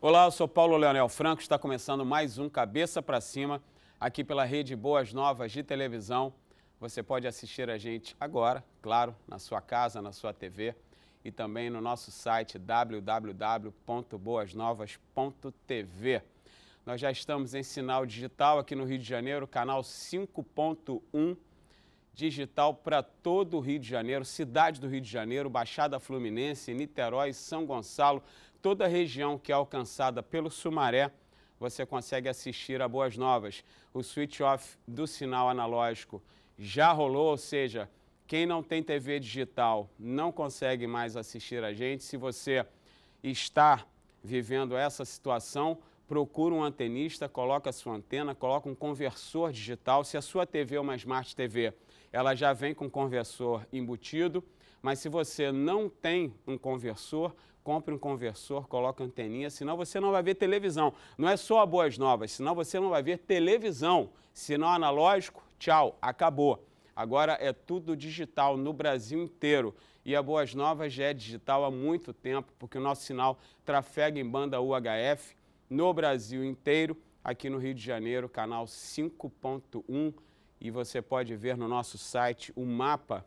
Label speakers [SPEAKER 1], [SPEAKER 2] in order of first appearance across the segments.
[SPEAKER 1] Olá, eu sou Paulo Leonel Franco, está começando mais um Cabeça para Cima, aqui pela Rede Boas Novas de Televisão. Você pode assistir a gente agora, claro, na sua casa, na sua TV e também no nosso site www.boasnovas.tv. Nós já estamos em sinal digital aqui no Rio de Janeiro, canal 5.1, digital para todo o Rio de Janeiro, cidade do Rio de Janeiro, Baixada Fluminense, Niterói, São Gonçalo, Toda a região que é alcançada pelo Sumaré, você consegue assistir a Boas Novas. O switch off do sinal analógico já rolou, ou seja, quem não tem TV digital não consegue mais assistir a gente. Se você está vivendo essa situação, procura um antenista, coloca a sua antena, coloca um conversor digital. Se a sua TV é uma Smart TV, ela já vem com conversor embutido, mas se você não tem um conversor, compre um conversor, coloque anteninha, senão você não vai ver televisão. Não é só boas novas, senão você não vai ver televisão. Sinal analógico, tchau, acabou. Agora é tudo digital no Brasil inteiro. E a Boas Novas já é digital há muito tempo, porque o nosso sinal trafega em banda UHF no Brasil inteiro, aqui no Rio de Janeiro, canal 5.1. E você pode ver no nosso site o mapa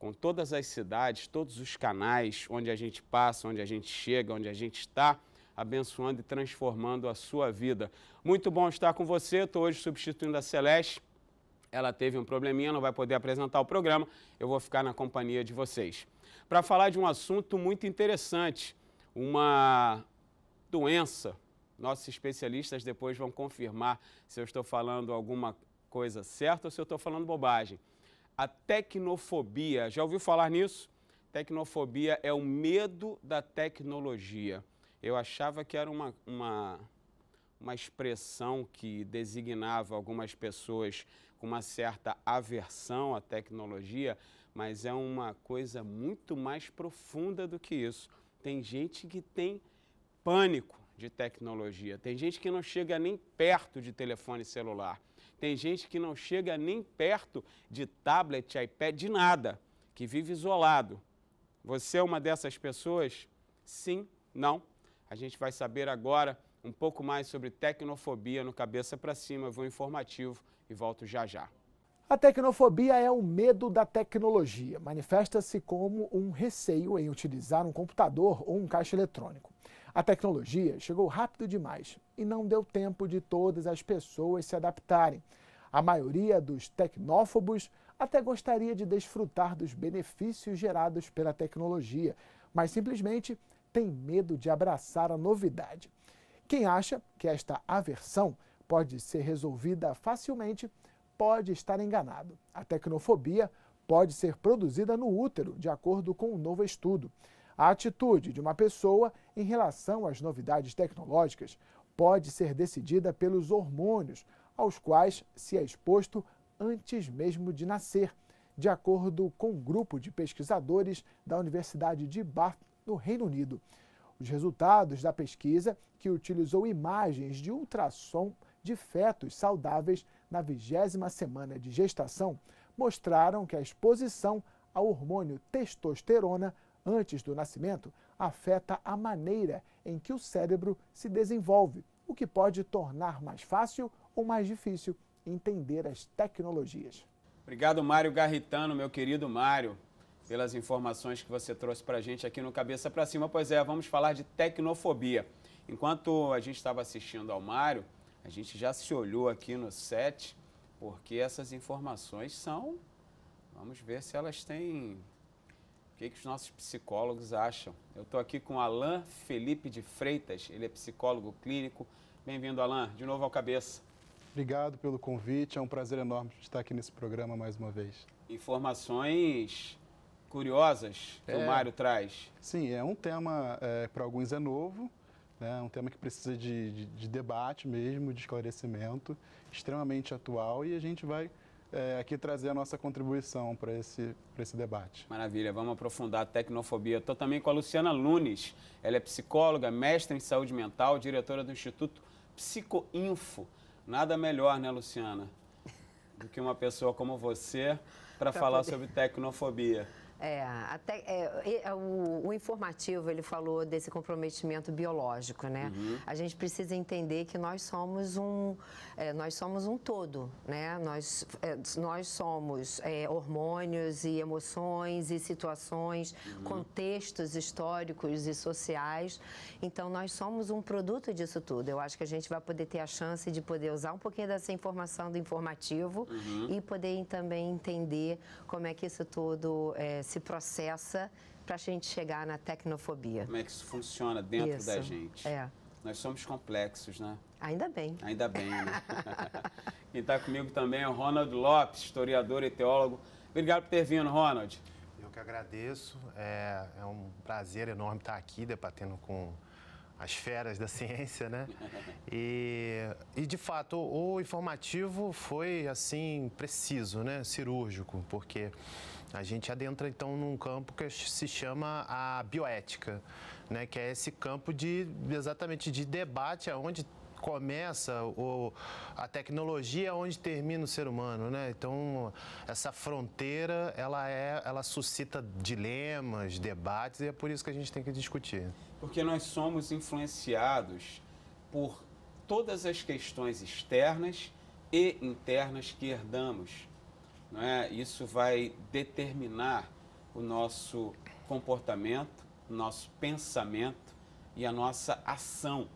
[SPEAKER 1] com todas as cidades, todos os canais onde a gente passa, onde a gente chega, onde a gente está, abençoando e transformando a sua vida. Muito bom estar com você. Estou hoje substituindo a Celeste. Ela teve um probleminha, não vai poder apresentar o programa. Eu vou ficar na companhia de vocês. Para falar de um assunto muito interessante, uma doença. Nossos especialistas depois vão confirmar se eu estou falando alguma coisa certa ou se eu estou falando bobagem a tecnofobia. Já ouviu falar nisso? Tecnofobia é o medo da tecnologia. Eu achava que era uma, uma, uma expressão que designava algumas pessoas com uma certa aversão à tecnologia, mas é uma coisa muito mais profunda do que isso. Tem gente que tem pânico de tecnologia, tem gente que não chega nem perto de telefone celular. Tem gente que não chega nem perto de tablet, iPad, de nada, que vive isolado. Você é uma dessas pessoas? Sim, não. A gente vai saber agora um pouco mais sobre tecnofobia no Cabeça para Cima. Vou informativo e volto já já.
[SPEAKER 2] A tecnofobia é o medo da tecnologia. Manifesta-se como um receio em utilizar um computador ou um caixa eletrônico. A tecnologia chegou rápido demais e não deu tempo de todas as pessoas se adaptarem. A maioria dos tecnófobos até gostaria de desfrutar dos benefícios gerados pela tecnologia, mas simplesmente tem medo de abraçar a novidade. Quem acha que esta aversão pode ser resolvida facilmente pode estar enganado. A tecnofobia pode ser produzida no útero, de acordo com um novo estudo. A atitude de uma pessoa em relação às novidades tecnológicas pode ser decidida pelos hormônios aos quais se é exposto antes mesmo de nascer, de acordo com um grupo de pesquisadores da Universidade de Bath, no Reino Unido. Os resultados da pesquisa, que utilizou imagens de ultrassom de fetos saudáveis na vigésima semana de gestação, mostraram que a exposição ao hormônio testosterona antes do nascimento afeta a maneira em que o cérebro se desenvolve, o que pode tornar mais fácil ou mais difícil entender as tecnologias.
[SPEAKER 1] Obrigado, Mário Garritano, meu querido Mário, pelas informações que você trouxe para a gente aqui no Cabeça para Cima. Pois é, vamos falar de tecnofobia. Enquanto a gente estava assistindo ao Mário, a gente já se olhou aqui no set, porque essas informações são. Vamos ver se elas têm que, que os nossos psicólogos acham. Eu estou aqui com Alain Felipe de Freitas, ele é psicólogo clínico. Bem-vindo, Alain, de novo ao Cabeça.
[SPEAKER 3] Obrigado pelo convite, é um prazer enorme estar aqui nesse programa mais uma vez.
[SPEAKER 1] Informações curiosas que é, o Mário traz.
[SPEAKER 3] Sim, é um tema, é, para alguns é novo, né, é um tema que precisa de, de, de debate mesmo, de esclarecimento, extremamente atual, e a gente vai é, aqui trazer a nossa contribuição para esse, esse debate.
[SPEAKER 1] Maravilha, vamos aprofundar a tecnofobia. Estou também com a Luciana Lunes, ela é psicóloga, mestre em saúde mental, diretora do Instituto Psicoinfo. Nada melhor, né, Luciana, do que uma pessoa como você para falar poder. sobre tecnofobia.
[SPEAKER 4] É, até é, é, o, o, informativo ele falou desse comprometimento biológico, né? Uhum. A gente precisa entender que nós somos um, é, nós somos um todo, né? Nós, é, nós somos é, hormônios e emoções e situações, uhum. contextos históricos e sociais. Então nós somos um produto disso tudo. Eu acho que a gente vai poder ter a chance de poder usar um pouquinho dessa informação do informativo uhum. e poder também entender como é que isso tudo é, se processa para a gente chegar na tecnofobia.
[SPEAKER 1] Como é que isso funciona dentro isso. da gente? É. Nós somos complexos, né? Ainda bem. Ainda bem, né? Quem está comigo também é o Ronald Lopes, historiador e teólogo. Obrigado por ter vindo, Ronald. Eu
[SPEAKER 5] que agradeço. É, é um prazer enorme estar aqui debatendo com as feras da ciência, né? E, e de fato, o, o informativo foi assim preciso, né? Cirúrgico, porque a gente adentra então num campo que se chama a bioética, né, que é esse campo de exatamente de debate aonde começa o, a tecnologia onde termina o ser humano, né? Então essa fronteira ela é, ela suscita dilemas, debates e é por isso que a gente tem que discutir.
[SPEAKER 1] Porque nós somos influenciados por todas as questões externas e internas que herdamos. É? Isso vai determinar o nosso comportamento, o nosso pensamento e a nossa ação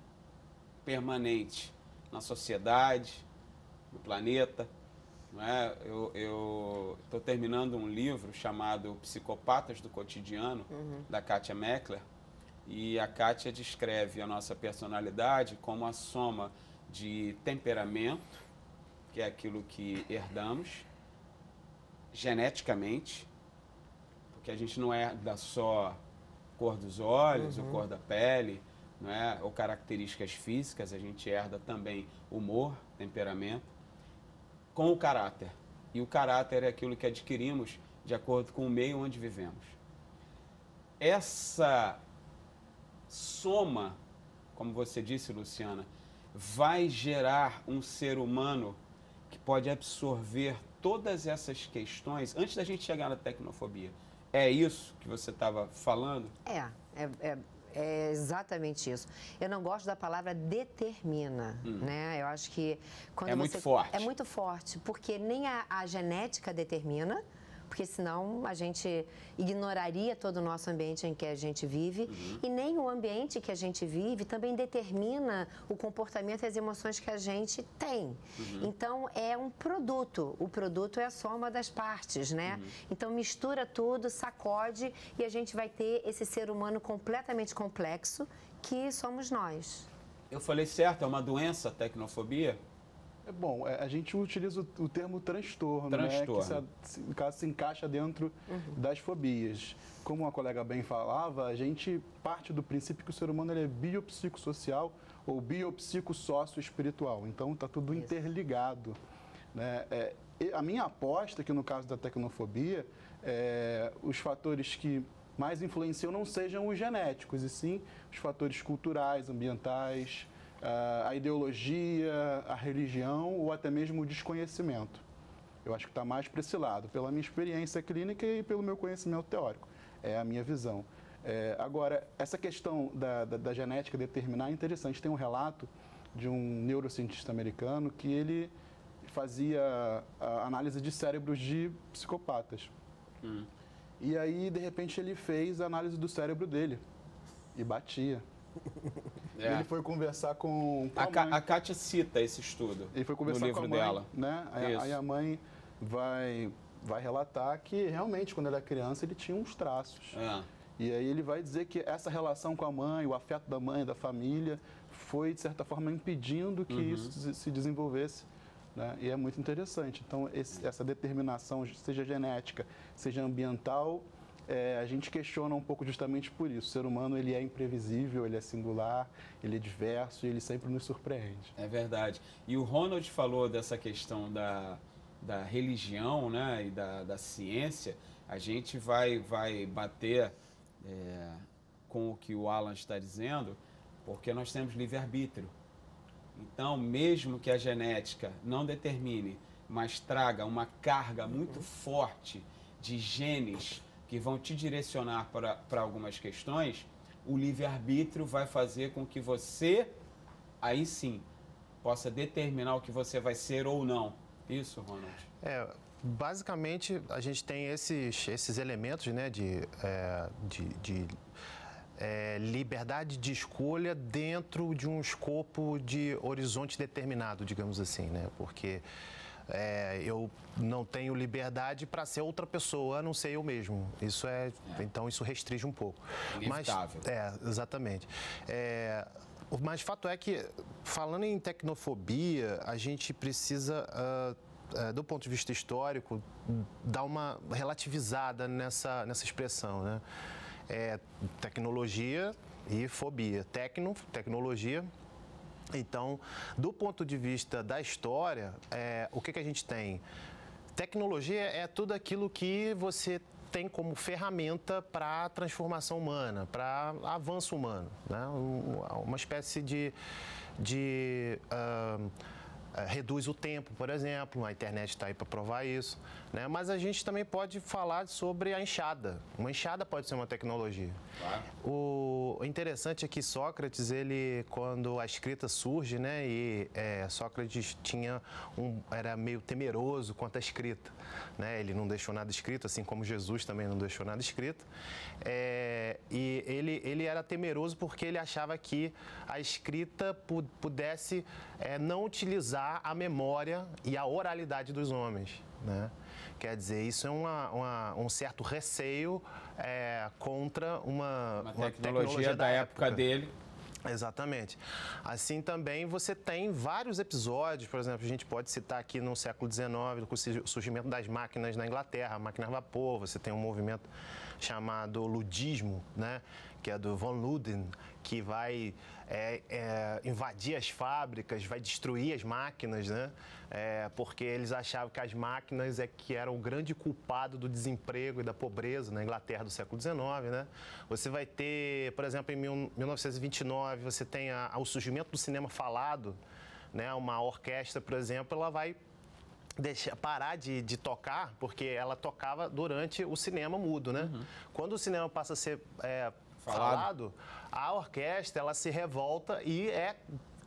[SPEAKER 1] permanente na sociedade, no planeta. É? Eu estou terminando um livro chamado Psicopatas do Cotidiano, uhum. da Kátia Meckler, e a Kátia descreve a nossa personalidade como a soma de temperamento, que é aquilo que herdamos, geneticamente, porque a gente não herda é só cor dos olhos uhum. ou cor da pele, não é? ou características físicas, a gente herda também humor, temperamento, com o caráter. E o caráter é aquilo que adquirimos de acordo com o meio onde vivemos. Essa soma, como você disse, Luciana, vai gerar um ser humano que pode absorver todas essas questões, antes da gente chegar na tecnofobia, é isso que você estava falando?
[SPEAKER 4] É, é, é, é, exatamente isso. Eu não gosto da palavra determina, hum. né? Eu acho que... Quando é você, muito forte. É muito forte, porque nem a, a genética determina, porque senão a gente ignoraria todo o nosso ambiente em que a gente vive uhum. e nem o ambiente que a gente vive também determina o comportamento e as emoções que a gente tem. Uhum. Então é um produto, o produto é a soma das partes, né? Uhum. Então mistura tudo, sacode e a gente vai ter esse ser humano completamente complexo
[SPEAKER 3] que somos nós.
[SPEAKER 1] Eu falei certo, é uma doença, tecnofobia?
[SPEAKER 3] É bom, é, a gente utiliza o, termo transtorno, transtorno. Né? que se, no caso se encaixa dentro uhum. das fobias. Como a colega bem falava, a gente parte do princípio que o ser humano ele é biopsicossocial ou biopsicossócio-espiritual. Então, está tudo Isso. interligado. Né? É, a minha aposta é que no caso da tecnofobia, é, os fatores que mais influenciam não sejam os genéticos, e sim os fatores culturais, ambientais, a ideologia, a religião ou até mesmo o desconhecimento. Eu acho que está mais para esse lado, pela minha experiência clínica e pelo meu conhecimento teórico. É a minha visão. É, agora, essa questão da, da, da genética determinar é interessante. Tem um relato de um neurocientista americano que ele fazia análise de cérebros de psicopatas. Hum. E aí, de repente, ele fez a análise do cérebro dele e batia.
[SPEAKER 1] É. Ele
[SPEAKER 3] foi conversar com, com a, a, mãe. a Kátia cita esse estudo. Ele foi conversar no livro com a mãe, dela. né? Aí, aí a mãe vai vai relatar que realmente quando ele era criança ele tinha uns traços. É. E aí ele vai dizer que essa relação com a mãe, o afeto da mãe, da família, foi de certa forma impedindo que uhum. isso se desenvolvesse. Né? E é muito interessante. Então, esse, essa determinação, seja genética, seja ambiental, é, a gente questiona um pouco justamente por isso. O ser humano ele é imprevisível, ele é singular, ele é diverso e ele sempre nos surpreende.
[SPEAKER 1] É verdade. E o Ronald falou dessa questão da, da religião né, e da, da ciência. A gente vai, vai bater é, com o que o Alan está dizendo, porque nós temos livre-arbítrio. Então, mesmo que a genética não determine, mas traga uma carga muito forte de genes que vão te direcionar para algumas questões, o livre-arbítrio vai fazer com que você, aí sim, possa determinar o que você vai ser ou não. Isso, Ronald? É, basicamente, a gente tem esses, esses
[SPEAKER 5] elementos né, de, é, de, de é, liberdade de escolha dentro de um escopo de horizonte determinado, digamos assim, né? Porque é, eu não tenho liberdade para ser outra pessoa, a não ser eu mesmo. Isso é, é. então isso restringe um pouco. Inevitável. Mas é, exatamente. É, mas fato é que falando em tecnofobia, a gente precisa uh, do ponto de vista histórico, dá uma relativizada nessa, nessa expressão, né? É tecnologia e fobia. Tecno, tecnologia, então, do ponto de vista da história, é, o que, que a gente tem? Tecnologia é tudo aquilo que você tem como ferramenta para transformação humana, para avanço humano, né? uma espécie de, de uh, reduz o tempo, por exemplo, a internet está aí para provar isso. Né? Mas a gente também pode falar sobre a enxada. Uma enxada pode ser uma tecnologia. O interessante é que Sócrates, ele, quando a escrita surge, né, e é, Sócrates tinha um, era meio temeroso quanto à escrita. Né? Ele não deixou nada escrito, assim como Jesus também não deixou nada escrito. É, e ele, ele era temeroso porque ele achava que a escrita pudesse é, não utilizar a memória e a oralidade dos homens. Né? Quer dizer, isso é uma, uma, um certo receio é, contra uma, uma, tecnologia, uma tecnologia da, da época, época dele. Exatamente. Assim também você tem vários episódios, por exemplo, a gente pode citar aqui no século XIX, o surgimento das máquinas na Inglaterra, máquinas a vapor, você tem um movimento chamado ludismo, né, que é do von Luden, que vai é, é, invadir as fábricas, vai destruir as máquinas, né? É, porque eles achavam que as máquinas é que eram o grande culpado do desemprego e da pobreza na Inglaterra do século XIX, né? Você vai ter, por exemplo, em 1929, você tem a, a, o surgimento do cinema falado, né? Uma orquestra, por exemplo, ela vai deixar, parar de, de tocar, porque ela tocava durante o cinema mudo, né? Uhum. Quando o cinema passa a ser é, falado. falado a orquestra ela se revolta e é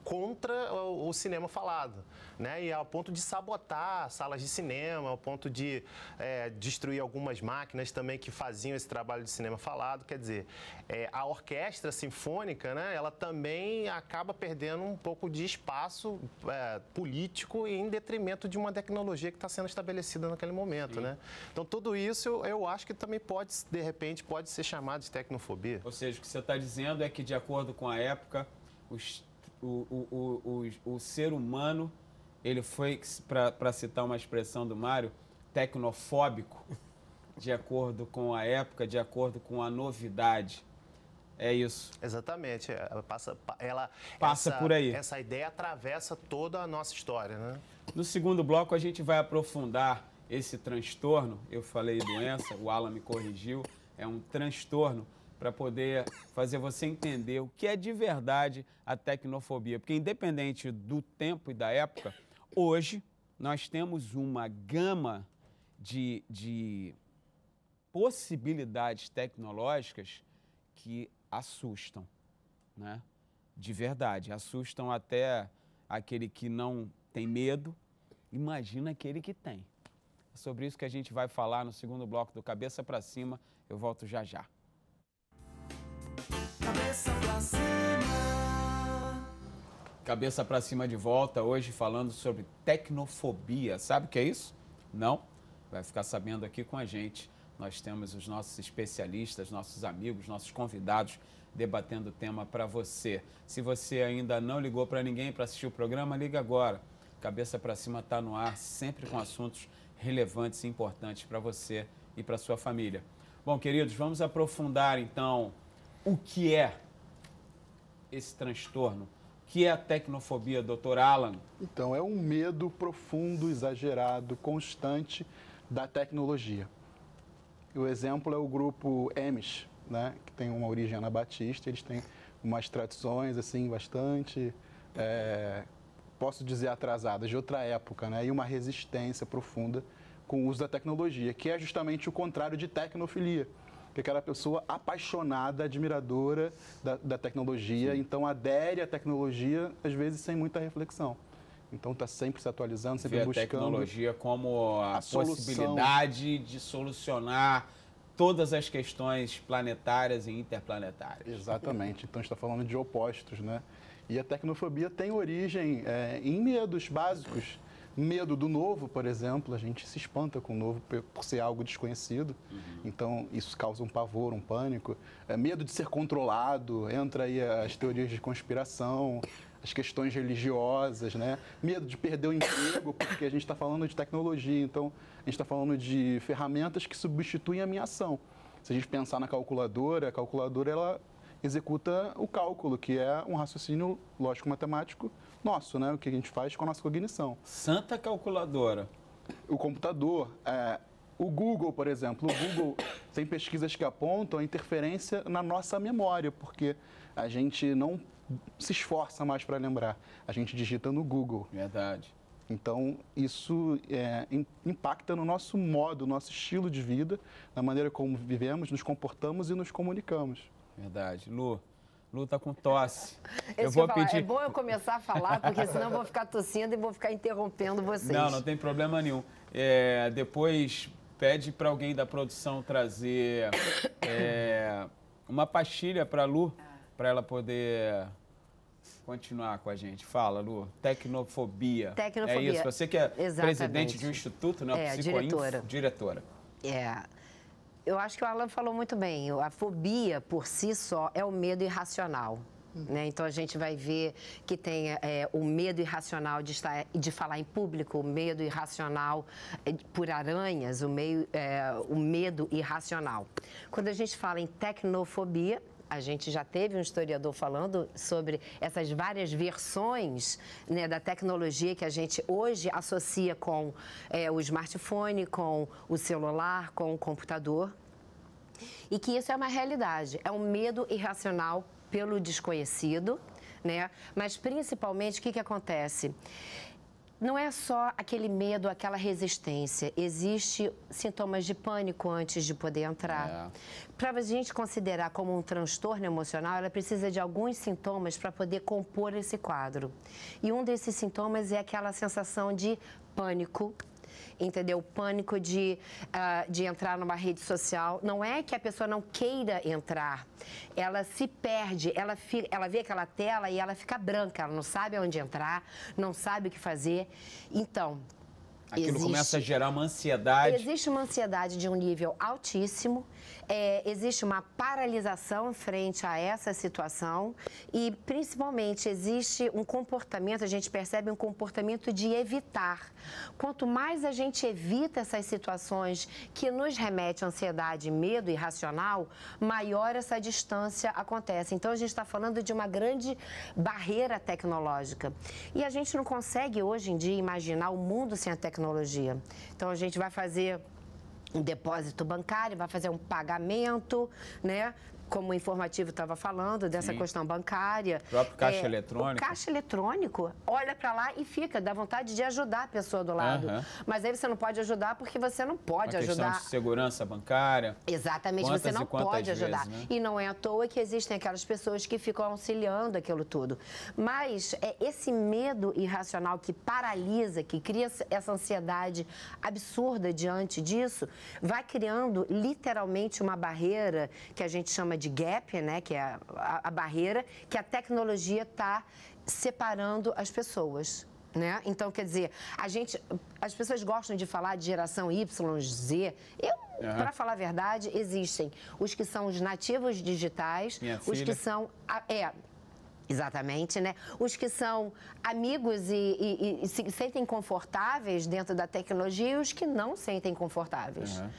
[SPEAKER 5] contra o, cinema falado, né? E ao ponto de sabotar salas de cinema, ao ponto de é, destruir algumas máquinas também que faziam esse trabalho de cinema falado. Quer dizer, é, a orquestra sinfônica, né? Ela também acaba perdendo um pouco de espaço é, político em detrimento de uma tecnologia que está sendo estabelecida naquele momento, Sim. né? Então tudo isso eu, eu acho que também
[SPEAKER 1] pode, de repente, pode ser chamado de tecnofobia. Ou seja, o que você está dizendo é que de acordo com a época os o, o, o, o ser humano, ele foi, para citar uma expressão do Mário, tecnofóbico, de acordo com a época, de acordo com a novidade. É isso. Exatamente. É, ela
[SPEAKER 5] passa, ela, passa essa, por aí. Essa ideia atravessa toda a nossa história, né? No
[SPEAKER 1] segundo bloco, a gente vai aprofundar esse transtorno. Eu falei doença, o Alan me corrigiu. É um transtorno para poder fazer você entender o que é de verdade a tecnofobia. Porque, independente do tempo e da época, hoje nós temos uma gama de, de possibilidades tecnológicas que assustam, né? De verdade, assustam até aquele que não tem medo, imagina aquele que tem. É sobre isso que a gente vai falar no segundo bloco do Cabeça para Cima. Eu volto já já. Cabeça pra cima. Cabeça pra cima de volta hoje falando sobre tecnofobia. Sabe o que é isso? Não? Vai ficar sabendo aqui com a gente. Nós temos os nossos especialistas, nossos amigos, nossos convidados debatendo o tema para você. Se você ainda não ligou para ninguém para assistir o programa, liga agora. Cabeça para cima está no ar, sempre com assuntos relevantes e importantes para você e para sua família. Bom, queridos, vamos aprofundar então o que é esse transtorno? que é a tecnofobia, doutor Alan?
[SPEAKER 3] Então, é um medo profundo, exagerado, constante da tecnologia. O exemplo é o grupo Emish, né, que tem uma origem anabatista, eles têm umas tradições assim bastante, é, posso dizer, atrasadas, de outra época, né, e uma resistência profunda com o uso da tecnologia, que é justamente o contrário de tecnofilia porque era pessoa apaixonada, admiradora da, da tecnologia, Sim. então adere à tecnologia, às vezes sem muita reflexão. Então está sempre se atualizando, sempre Vê buscando. a tecnologia
[SPEAKER 1] como a, a possibilidade solução. de solucionar todas as questões planetárias e interplanetárias. Exatamente.
[SPEAKER 3] Então está falando de opostos, né? E a tecnofobia tem origem é, em medos básicos medo do novo, por exemplo, a gente se espanta com o novo por ser algo desconhecido, uhum. então isso causa um pavor, um pânico. É, medo de ser controlado, entra aí as teorias de conspiração, as questões religiosas, né? Medo de perder o emprego, porque a gente está falando de tecnologia, então a gente está falando de ferramentas que substituem a minha ação. Se a gente pensar na calculadora, a calculadora ela executa o cálculo, que é um raciocínio lógico-matemático nosso, né? O que a gente faz com a nossa cognição. Santa calculadora. O computador, é, o Google, por exemplo, o Google tem pesquisas que apontam a interferência na nossa memória, porque a gente não se esforça mais para lembrar. A gente digita no Google. Verdade. Então, isso é, impacta no nosso modo, no nosso estilo de vida, na maneira como vivemos, nos comportamos e nos comunicamos. Verdade. Lu,
[SPEAKER 1] luta com tosse.
[SPEAKER 4] Esse eu vou eu falar, pedir. É bom eu começar a falar, porque senão eu vou ficar tossindo e vou ficar interrompendo vocês. Não, não
[SPEAKER 1] tem problema nenhum. É, depois pede para alguém da produção trazer é, uma pastilha para Lu, para ela poder continuar com a gente. Fala, Lu. Tecnofobia. Tecnofobia. É isso. Você que é Exatamente. presidente de um instituto, né? É, diretora. Diretora.
[SPEAKER 4] É eu acho que o Alan falou muito bem. A fobia por si só é o medo irracional. Né? Então a gente vai ver que tem é, o medo irracional de, estar, de falar em público, o medo irracional é, por aranhas, o, meio, é, o medo irracional. Quando a gente fala em tecnofobia, a gente já teve um historiador falando sobre essas várias versões né, da tecnologia que a gente hoje associa com é, o smartphone, com o celular, com o computador. E que isso é uma realidade, é um medo irracional pelo desconhecido, né? Mas principalmente o que, que acontece? não é só aquele medo, aquela resistência. Existem sintomas de pânico antes de poder entrar. É. Para a gente considerar como um transtorno emocional, ela precisa de alguns sintomas para poder compor esse quadro. E um desses sintomas é aquela sensação de pânico entendeu? O pânico de, uh, de entrar numa rede social. Não é que a pessoa não queira entrar, ela se perde, ela, fica. ela vê aquela tela e ela fica branca, ela não sabe onde entrar, não sabe o que fazer. Então,
[SPEAKER 1] Aquilo existe, começa a gerar uma ansiedade.
[SPEAKER 4] Existe uma ansiedade de um nível altíssimo, é, existe uma paralisação frente a essa situação e, principalmente, existe um comportamento, a gente percebe um comportamento de evitar. Quanto mais a gente evita essas situações que nos remete à ansiedade, medo irracional, maior essa distância acontece. Então, a gente está falando de uma grande barreira tecnológica. E a gente não consegue, hoje em dia, imaginar o mundo sem a tecnologia tecnologia. Então a gente vai fazer um depósito bancário, vai fazer um pagamento, né? como o informativo estava falando, dessa Sim. questão bancária. O próprio caixa é, eletrônico. caixa eletrônico, olha para lá e fica, dá vontade de ajudar a pessoa do lado. Mas aí você não pode ajudar porque você não pode Uma ajudar. Questão de
[SPEAKER 1] segurança bancária.
[SPEAKER 4] Exatamente, você não pode ajudar. Vezes, né? E não é à toa que existem aquelas pessoas que ficam auxiliando aquilo tudo. Mas é esse medo irracional que paralisa, que cria essa ansiedade absurda diante disso, vai criando literalmente uma barreira que a gente chama de gap, né, que é a, a, a barreira, que a tecnologia está separando as pessoas. Né? Então, quer dizer, a gente, as pessoas gostam de falar de geração Y, Z. Eu, uhum. para falar a verdade, existem os que são os nativos digitais, Minha os filha. que são. É, Exatamente, né? Os que são amigos e, e, e, se sentem confortáveis dentro da tecnologia e os que não sentem confortáveis. Uhum.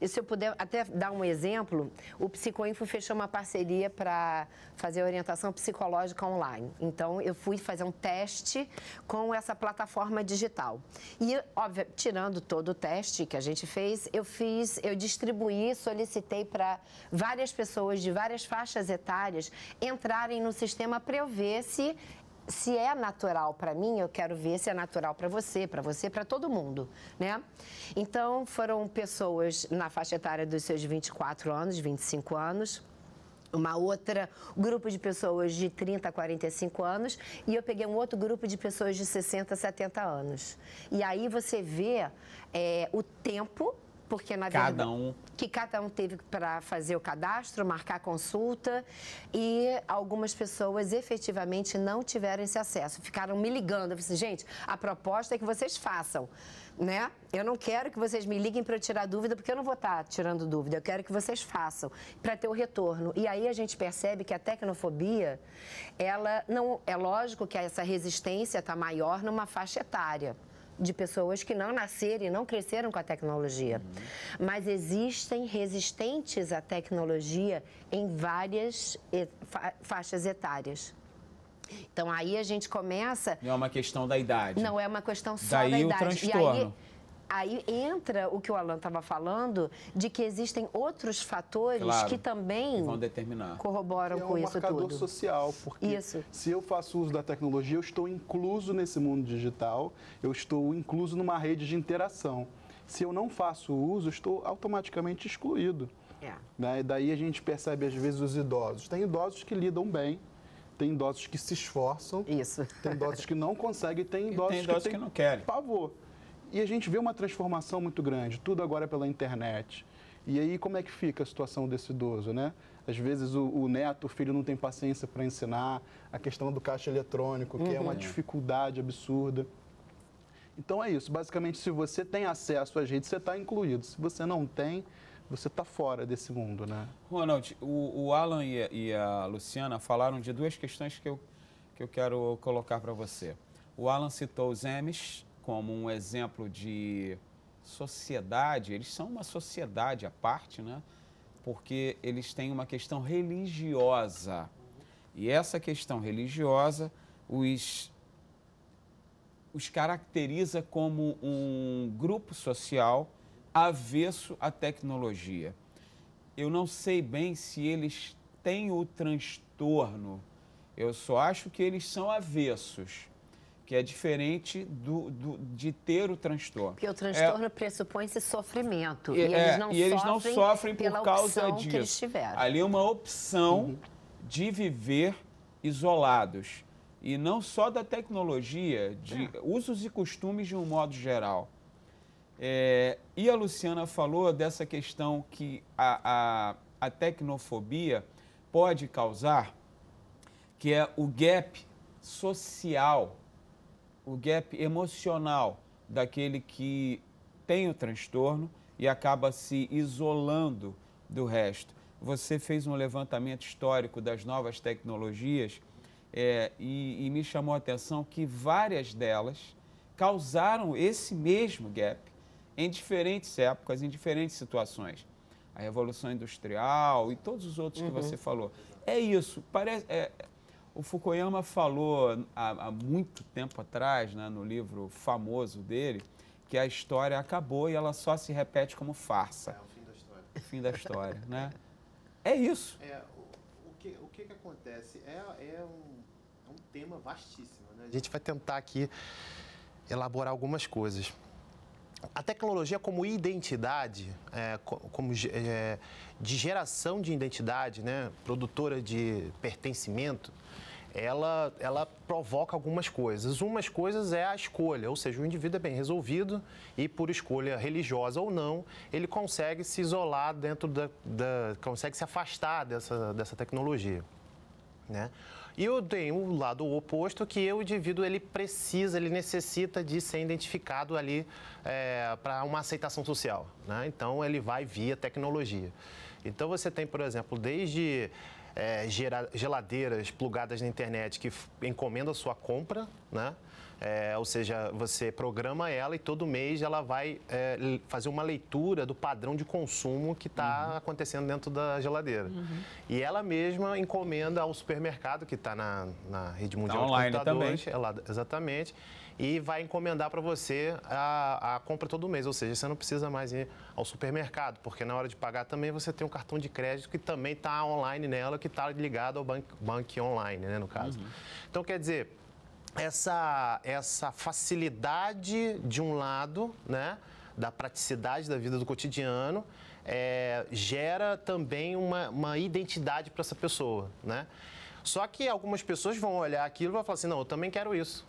[SPEAKER 4] E se eu puder até dar um exemplo, o Psicoinfo fechou uma parceria para fazer orientação psicológica online. Então, eu fui fazer um teste com essa plataforma digital. E, óbvio, tirando todo o teste que a gente fez, eu fiz, eu distribuí, solicitei para várias pessoas de várias faixas etárias entrarem no sistema para eu ver se se é natural para mim, eu quero ver se é natural para você, para você, para todo mundo, né? Então, foram pessoas na faixa etária dos seus 24 anos, 25 anos, uma outra grupo de pessoas de 30 a 45 anos e eu peguei um outro grupo de pessoas de 60 a 70 anos. E aí você vê é, o tempo porque na cada verdade, um que cada um teve para fazer o cadastro, marcar consulta e algumas pessoas efetivamente não tiveram esse acesso, ficaram me ligando, assim, gente, a proposta é que vocês façam, né? Eu não quero que vocês me liguem para eu tirar dúvida, porque eu não vou estar tá tirando dúvida, eu quero que vocês façam para ter o retorno. E aí a gente percebe que a tecnofobia, ela não é lógico que essa resistência está maior numa faixa etária de pessoas que não nasceram e não cresceram com a tecnologia. Uhum. Mas existem resistentes à tecnologia em várias faixas etárias. Então aí a gente começa.
[SPEAKER 1] Não é uma questão da idade. Não
[SPEAKER 4] é uma questão só Daí da idade. Daí o transtorno. E aí, aí entra o que o Alan estava falando, de que existem outros fatores claro, que também vão
[SPEAKER 3] determinar. corroboram é com um isso tudo. É um marcador social, porque isso. se eu faço uso da tecnologia, eu estou incluso nesse mundo digital, eu estou incluso numa rede de interação. Se eu não faço uso, estou automaticamente excluído. É. Né? Daí a gente percebe, às vezes, os idosos. Tem idosos que lidam bem, tem idosos que se esforçam. Isso. Tem idosos que não conseguem, tem idosos, tem idosos que, que, não querem. Pavor. E a gente vê uma transformação muito grande, tudo agora é pela internet. E aí, como é que fica a situação desse idoso, né? Às vezes o, o neto, o filho não tem paciência para ensinar, a questão do caixa eletrônico, que uhum. é uma uhum. dificuldade absurda. Então é isso, basicamente, se você tem acesso a gente, você está incluído. Se você não tem, você está fora desse mundo, né?
[SPEAKER 1] Ronald, o, o Alan e a, e a, Luciana falaram de duas questões que eu, que eu quero colocar para você. O Alan citou os M's, como um exemplo de sociedade, eles são uma sociedade à parte, né? porque eles têm uma questão religiosa. E essa questão religiosa os, os caracteriza como um grupo social avesso à tecnologia. Eu não sei bem se eles têm o transtorno, eu só acho que eles são avessos que é diferente do, do, de ter o transtorno. Porque o é transtorno é,
[SPEAKER 4] pressupõe esse sofrimento. E, e, eles, é, não e eles não sofrem por causa disso. Que eles
[SPEAKER 1] Ali é uma opção uhum. de viver isolados. E não só da tecnologia, de é. usos e costumes de um modo geral. É, e a Luciana falou dessa questão que a, a, a tecnofobia pode causar, que é o gap social o gap emocional daquele que tem o transtorno e acaba se isolando do resto. Você fez um levantamento histórico das novas tecnologias é, e, e me chamou a atenção que várias delas causaram esse mesmo gap em diferentes épocas, em diferentes situações. A Revolução Industrial e todos os outros uhum. que você falou. É isso. Parece, é, o Fukuyama falou há, há muito tempo atrás, né, no livro famoso dele, que a história acabou e ela só se repete como farsa. É o fim da história. É o fim da história, né? É
[SPEAKER 5] isso. É, o, o, que, o que, que acontece? É, é, um, é um tema vastíssimo. Né? A gente vai tentar aqui elaborar algumas coisas. A tecnologia como identidade, é, como é, de geração de identidade, né, produtora de pertencimento, ela, ela provoca algumas coisas. Umas coisas é a escolha, ou seja, o indivíduo é bem resolvido e por escolha religiosa ou não, ele consegue se isolar dentro da, da consegue se afastar dessa, dessa tecnologia, né? E eu tenho o lado oposto, que o indivíduo ele precisa, ele necessita de ser identificado ali é, para uma aceitação social. Né? Então, ele vai via tecnologia. Então, você tem, por exemplo, desde é, geladeiras plugadas na internet que encomenda a sua compra, né? É, ou seja, você programa ela e todo mês ela vai é, fazer uma leitura do padrão de consumo que está uhum. acontecendo dentro da geladeira. Uhum. E ela mesma encomenda ao supermercado que está na, na rede mundial tá online de computadores. Também. Ela, é exatamente e vai encomendar para você a, a, compra todo mês. Ou seja, você não precisa mais ir ao supermercado, porque na hora de pagar também você tem um cartão de crédito que também está online nela, que está ligado ao banco online, né, no caso. Uhum. Então, quer dizer, essa, essa facilidade, de um lado, né, da praticidade da vida do cotidiano, é, gera também uma, uma identidade para essa pessoa, né? Só que algumas pessoas vão olhar aquilo e vão falar assim, não, eu também quero isso.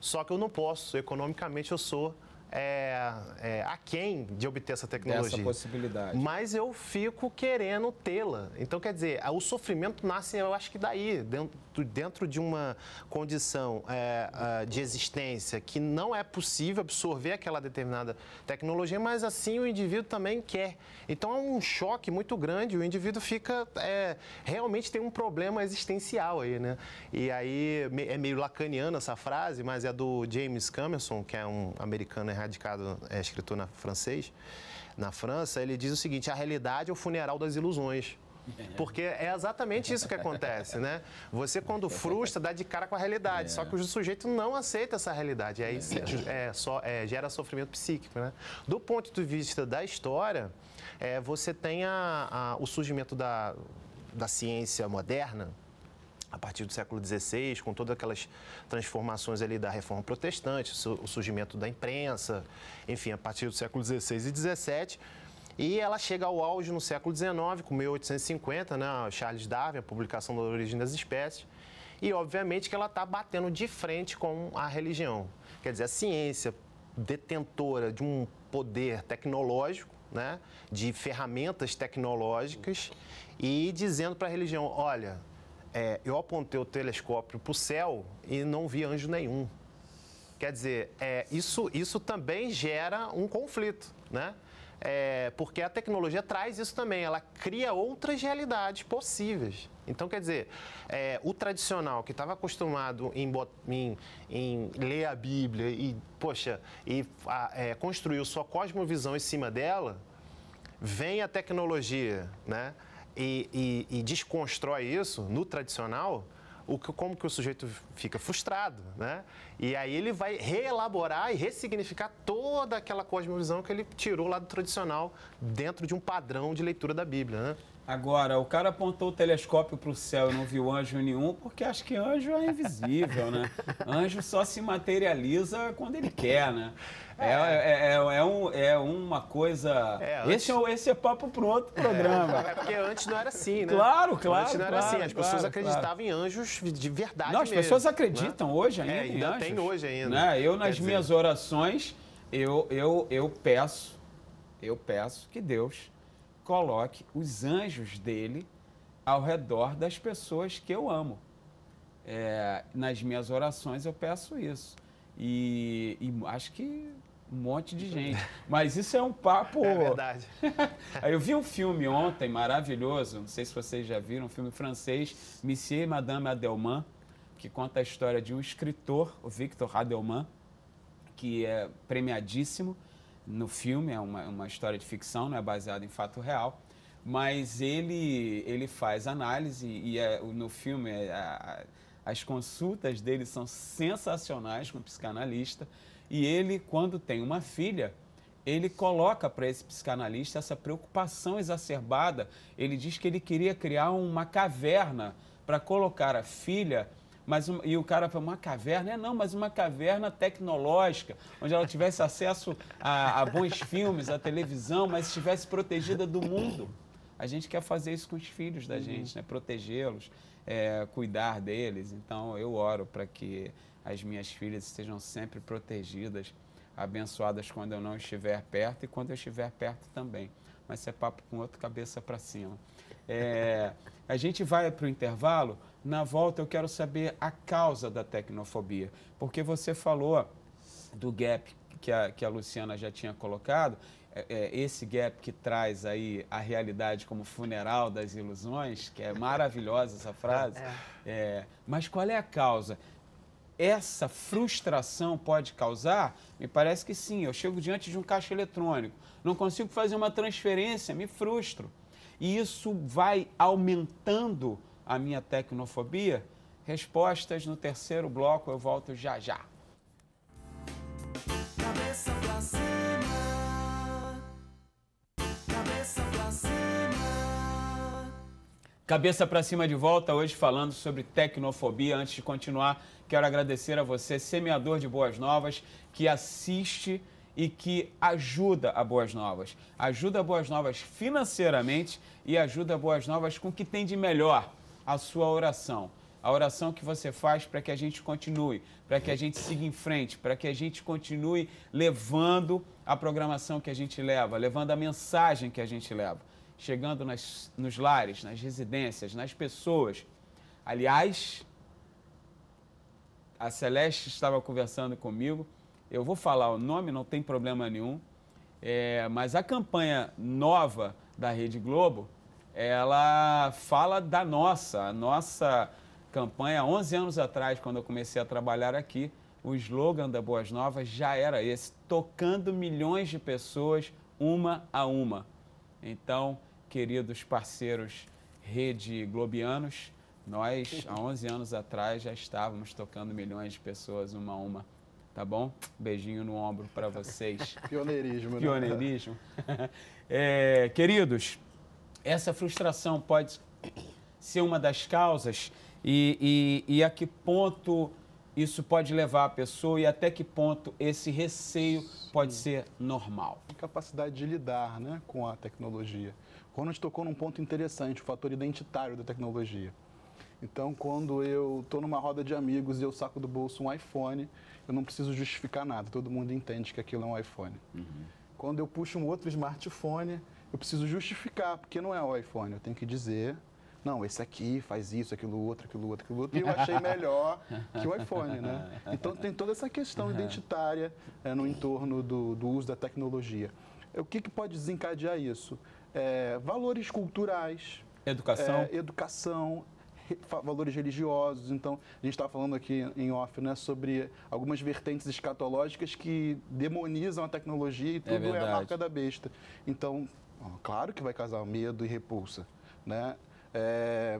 [SPEAKER 5] Só que eu não posso, economicamente eu sou é, é, aquém de obter essa tecnologia. Essa possibilidade. Mas eu fico querendo tê-la. Então, quer dizer, o sofrimento nasce, eu acho que daí, dentro, dentro de uma condição é, é, de existência que não é possível absorver aquela determinada tecnologia, mas assim o indivíduo também quer. Então, é um choque muito grande, o indivíduo fica, é, realmente tem um problema existencial aí, né? E aí, é meio lacaniana essa frase, mas é do James Cameron, que é um americano é radicado, é, escritor na, francês, na França, ele diz o seguinte: a realidade é o funeral das ilusões. É. Porque é exatamente isso que acontece, né? Você, quando frustra, dá de cara com a realidade. É. Só que o sujeito não aceita essa realidade. E aí é, é, só, é, gera sofrimento psíquico, né? Do ponto de vista da história, é, você tem a, a, o surgimento da, da ciência moderna, a partir do século XVI, com todas aquelas transformações ali da reforma protestante, o surgimento da imprensa, enfim, a partir do século XVI e XVII. E ela chega ao auge no século XIX, com 1850, né, Charles Darwin, a publicação da Origem das Espécies. E, obviamente, que ela está batendo de frente com a religião. Quer dizer, a ciência detentora de um poder tecnológico, né, de ferramentas tecnológicas, e dizendo para a religião, olha, é, eu apontei o telescópio para o céu e não vi anjo nenhum. Quer dizer, é, isso, isso também gera um conflito, né? É, porque a tecnologia traz isso também, ela cria outras realidades possíveis. Então, quer dizer, é, o tradicional que estava acostumado em, em, em, ler a Bíblia e, poxa, e a, é, construiu sua cosmovisão em cima dela, vem a tecnologia, né? e, e, e desconstrói isso no tradicional, o que, como que o sujeito fica frustrado, né? E aí ele vai reelaborar e ressignificar toda aquela cosmovisão que ele tirou lá do tradicional dentro de um padrão de leitura da Bíblia, né?
[SPEAKER 1] Agora, o cara apontou o telescópio para o céu e não viu anjo nenhum, porque acho que anjo é invisível, né? Anjo só se materializa quando ele quer, né? É, é, é, é, é um, é uma coisa. É, antes... esse, é, esse é papo para outro é. programa. É,
[SPEAKER 5] porque antes não era assim, né? Claro, claro. Antes não era claro, assim. As claro, pessoas claro, acreditavam em anjos de verdade. Não, as mesmo, pessoas né? acreditam
[SPEAKER 1] né? hoje ainda. É, ainda em anjos, tem hoje ainda. Né? Eu, nas dizer... minhas orações, eu, eu, eu peço, eu peço que Deus coloque os anjos dele ao redor das pessoas que eu amo. É, nas minhas orações eu peço isso. E, e, acho que um monte de gente. Mas isso é um papo. É verdade. eu vi um filme ontem maravilhoso, não sei se vocês já viram, um filme francês, Monsieur e Madame Adelman, que conta a história de um escritor, o Victor Adelman, que é premiadíssimo no filme, é uma, uma história de ficção, não é baseada em fato real, mas ele, ele faz análise e é, no filme é, a, as consultas dele são sensacionais com o psicanalista e ele, quando tem uma filha, ele coloca para esse psicanalista essa preocupação exacerbada. Ele diz que ele queria criar uma caverna para colocar a filha mas e o cara falou, uma caverna? É não, mas uma caverna tecnológica, onde ela tivesse acesso a, a bons filmes, à televisão, mas estivesse protegida do mundo. A gente quer fazer isso com os filhos da uhum. gente, né? protegê-los, é, cuidar deles. Então eu oro para que as minhas filhas estejam sempre protegidas, abençoadas quando eu não estiver perto e quando eu estiver perto também. Mas isso é papo com outro cabeça para cima. É, a gente vai para o intervalo. Na volta, eu quero saber a causa da tecnofobia, porque você falou do gap que a, que a Luciana já tinha colocado, é, é, esse gap que traz aí a realidade como funeral das ilusões, que é maravilhosa essa frase. É. é, mas qual é a causa? Essa frustração pode causar? Me parece que sim. Eu chego diante de um caixa eletrônico, não consigo fazer uma transferência, me frustro e isso vai aumentando a minha tecnofobia? Respostas no terceiro bloco, eu volto já já.
[SPEAKER 3] Cabeça pra cima. Cabeça cima.
[SPEAKER 1] Cabeça cima de volta, hoje falando sobre tecnofobia. Antes de continuar, quero agradecer a você, semeador de boas novas, que assiste e que ajuda a Boas Novas. Ajuda a Boas Novas financeiramente e ajuda a Boas Novas com o que tem de melhor a sua oração. A oração que você faz para que a gente continue, para que a gente siga em frente, para que a gente continue levando a programação que a gente leva, levando a mensagem que a gente leva, chegando nas, nos lares, nas residências, nas pessoas. Aliás, a Celeste estava conversando comigo eu vou falar o nome, não tem problema nenhum. É, mas a campanha nova da Rede Globo, ela fala da nossa, a nossa campanha. 11 anos atrás, quando eu comecei a trabalhar aqui, o slogan da Boas Novas já era esse: tocando milhões de pessoas uma a uma. Então, queridos parceiros Rede Globianos, nós, há 11 anos atrás, já estávamos tocando milhões de pessoas uma a uma tá bom? Beijinho no ombro para tá vocês. Pioneirismo, né? Pioneirismo. É, queridos, essa frustração pode ser uma das causas e, e, e a que ponto isso pode levar a pessoa e até que ponto esse receio pode ser normal.
[SPEAKER 3] Capacidade de lidar né, com a tecnologia. Ronald tocou num ponto interessante, o fator identitário da tecnologia. Então, quando eu estou numa roda de amigos e eu saco do bolso um iPhone, eu não preciso justificar nada, todo mundo entende que aquilo é um iPhone. Uhum. Quando eu puxo um outro smartphone, eu preciso justificar, porque não é o iPhone, eu tenho que dizer não, esse aqui faz isso, aquilo outro, aquilo outro, aquilo outro, e eu achei melhor
[SPEAKER 1] que o iPhone, né?
[SPEAKER 3] Então tem toda essa questão uhum. identitária é, no entorno do, do, uso da tecnologia. Eh, o que, que pode desencadear isso? É, valores culturais.
[SPEAKER 1] Educação. É,
[SPEAKER 3] educação, valores religiosos. Então, a gente estava tá falando aqui em off, né, sobre algumas vertentes escatológicas que demonizam a tecnologia e é tudo é, é a marca da besta. Então, claro que vai casar medo e repulsa, né? É,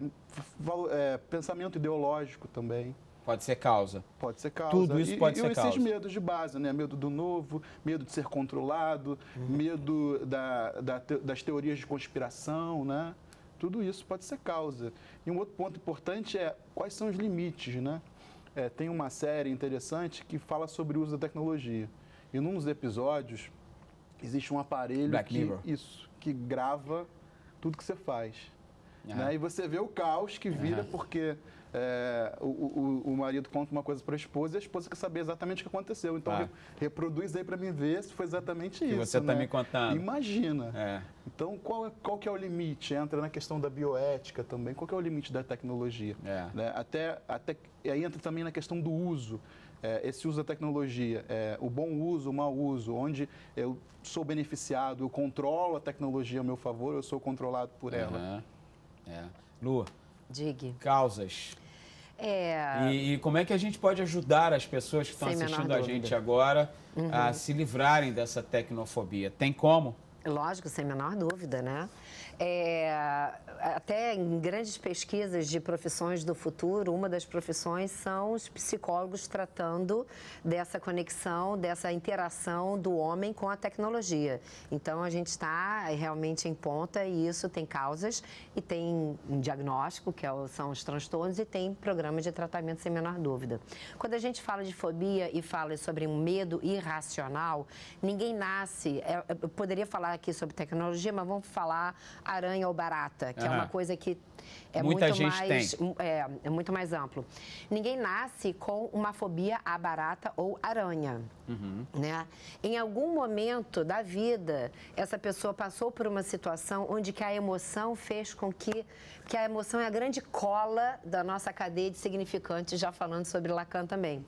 [SPEAKER 3] é, pensamento ideológico também. Pode
[SPEAKER 1] ser causa.
[SPEAKER 3] Pode ser causa. Tudo isso e, pode e ser causa. E esses medos de base, né? Medo do novo, medo de ser controlado, uhum. medo da, da, das teorias de conspiração, né? tudo isso pode ser causa. E um outro ponto importante é quais são os limites, né? É, tem uma série interessante que fala sobre o uso da tecnologia. E num dos episódios existe um aparelho Black que isso que grava tudo que você faz. Uhum. Né? E você vê o caos que vira uhum. porque é, o, o, o, marido conta uma coisa para a esposa e a esposa quer saber exatamente o que aconteceu. Então, ah. Tá. re, reproduz aí para mim ver se foi exatamente que isso. você está né? me contando. Imagina. É. Então, qual, é, qual que é o limite? Entra na questão da bioética também. Qual que é o limite da tecnologia? É. Né? Até, até, aí entra também na questão do uso é, esse uso da tecnologia, é, o bom uso, o mau uso, onde eu sou beneficiado, eu controlo a tecnologia a meu favor, eu sou controlado por ela.
[SPEAKER 1] É. Lu, Dig. causas.
[SPEAKER 4] É...
[SPEAKER 1] E, e, como é que a gente pode ajudar as pessoas que Sem estão assistindo a gente agora uhum. a se livrarem dessa tecnofobia? Tem como? Lógico, sem menor dúvida, né? É,
[SPEAKER 4] até em grandes pesquisas de profissões do futuro, uma das profissões são os psicólogos tratando dessa conexão, dessa interação do homem com a tecnologia. Então a gente está realmente em ponta e isso tem causas e tem um diagnóstico, que é são os transtornos, e tem programa de tratamento sem menor dúvida. Quando a gente fala de fobia e fala sobre um medo irracional, ninguém nasce. É, eu poderia falar aqui sobre tecnologia, mas vamos falar aranha ou barata, que é uma coisa que é Muita muito mais, é, é, muito mais amplo. Ninguém nasce com uma fobia à barata ou aranha, uhum. né? Em algum momento da vida, essa pessoa passou por uma situação onde que a emoção fez com que... que a emoção é a grande cola da nossa cadeia de significantes, já falando sobre Lacan também.